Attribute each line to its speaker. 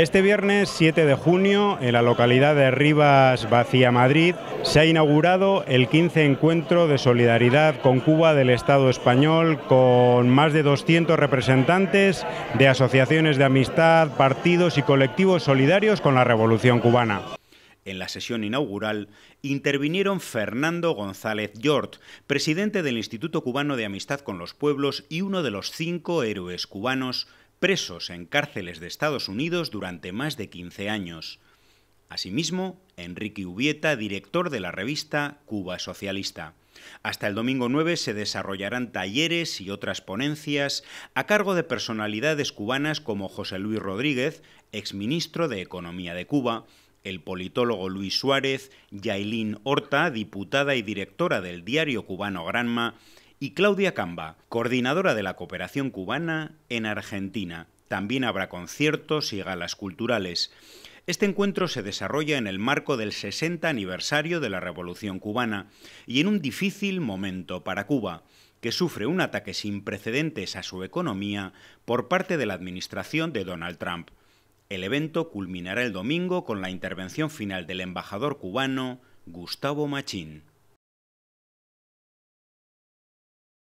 Speaker 1: Este viernes 7 de junio, en la localidad de Rivas Vacía, Madrid, se ha inaugurado el 15 Encuentro de Solidaridad con Cuba del Estado Español, con más de 200 representantes de asociaciones de amistad, partidos y colectivos solidarios con la Revolución Cubana. En la sesión inaugural intervinieron Fernando González Yort, presidente del Instituto Cubano de Amistad con los Pueblos y uno de los cinco héroes cubanos presos en cárceles de Estados Unidos durante más de 15 años. Asimismo, Enrique Ubieta, director de la revista Cuba Socialista. Hasta el domingo 9 se desarrollarán talleres y otras ponencias a cargo de personalidades cubanas como José Luis Rodríguez, exministro de Economía de Cuba, el politólogo Luis Suárez, Yailín Horta, diputada y directora del diario cubano Granma, y Claudia Camba, coordinadora de la cooperación cubana en Argentina. También habrá conciertos y galas culturales. Este encuentro se desarrolla en el marco del 60 aniversario de la Revolución cubana y en un difícil momento para Cuba, que sufre un ataque sin precedentes a su economía por parte de la administración de Donald Trump. El evento culminará el domingo con la intervención final del embajador cubano Gustavo Machín.